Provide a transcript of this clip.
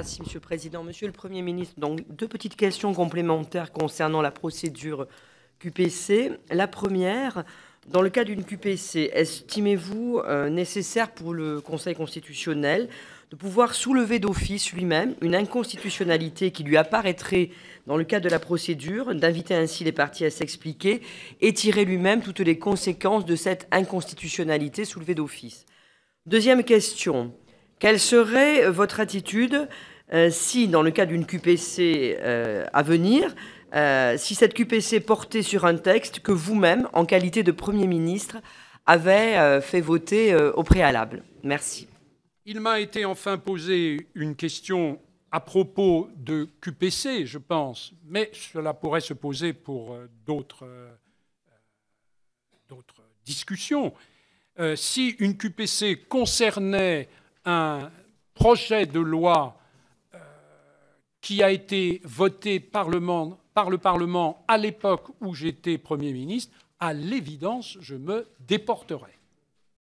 Merci, Monsieur le Président. Monsieur le Premier ministre, donc deux petites questions complémentaires concernant la procédure QPC. La première, dans le cas d'une QPC, estimez-vous euh, nécessaire pour le Conseil constitutionnel de pouvoir soulever d'office lui-même une inconstitutionnalité qui lui apparaîtrait dans le cadre de la procédure, d'inviter ainsi les parties à s'expliquer et tirer lui-même toutes les conséquences de cette inconstitutionnalité soulevée d'office Deuxième question. Quelle serait euh, votre attitude euh, si, dans le cas d'une QPC euh, à venir, si cette QPC portait sur un texte que vous-même, en qualité de Premier ministre, avez fait voter au préalable Merci. Il m'a été enfin posé une question à propos de QPC, je pense, mais cela pourrait se poser pour d'autres discussions. si une QPC concernait un projet de loi euh, qui a été voté par le Parlement à l'époque où j'étais Premier ministre, à l'évidence, je me déporterai.